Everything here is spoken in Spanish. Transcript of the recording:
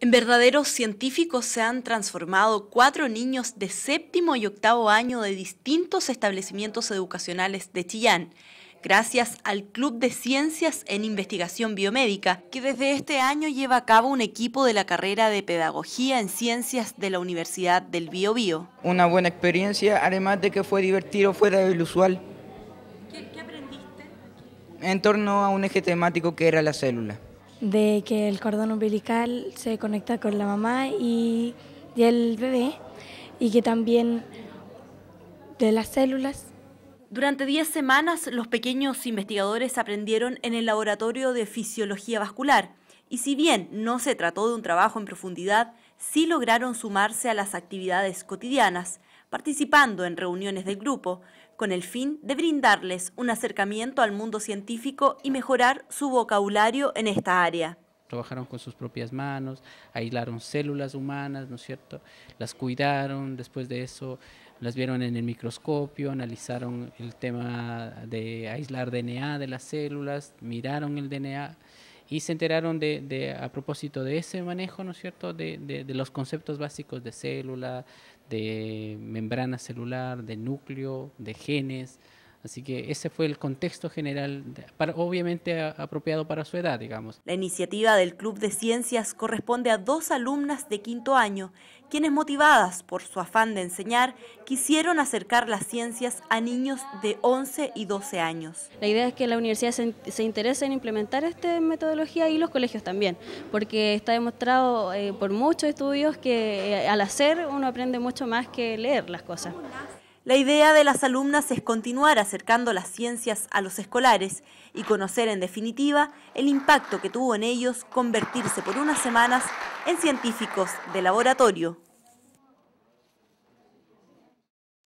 En verdaderos científicos se han transformado cuatro niños de séptimo y octavo año de distintos establecimientos educacionales de Chillán, gracias al Club de Ciencias en Investigación Biomédica, que desde este año lleva a cabo un equipo de la carrera de Pedagogía en Ciencias de la Universidad del Biobío. Una buena experiencia, además de que fue divertido fuera del usual. ¿Qué aprendiste? En torno a un eje temático que era la célula de que el cordón umbilical se conecta con la mamá y, el bebé y que también de las células durante 10 semanas, los pequeños investigadores aprendieron en el laboratorio de fisiología vascular, y si bien no se trató de un trabajo en profundidad, sí lograron sumarse a las actividades cotidianas, participando en reuniones del grupo, con el fin de brindarles un acercamiento al mundo científico y mejorar su vocabulario en esta área. Trabajaron con sus propias manos, aislaron células humanas, ¿no es cierto? Las cuidaron, después de eso las vieron en el microscopio, analizaron el tema de aislar DNA de las células, miraron el DNA y se enteraron de, a propósito de ese manejo, ¿no es cierto?, de, de, de, los conceptos básicos de célula, de membrana celular, de núcleo, de genes, Así que ese fue el contexto general, obviamente apropiado para su edad, digamos. La iniciativa del Club de Ciencias corresponde a dos alumnas de quinto año, quienes motivadas por su afán de enseñar, quisieron acercar las ciencias a niños de 11 y 12 años. La idea es que la universidad se, interese en implementar esta metodología y los colegios también, porque está demostrado eh, por muchos estudios que eh, al hacer uno aprende mucho más que leer las cosas. La idea de las alumnas es continuar acercando las ciencias a los escolares y conocer en definitiva el impacto que tuvo en ellos convertirse por unas semanas en científicos de laboratorio.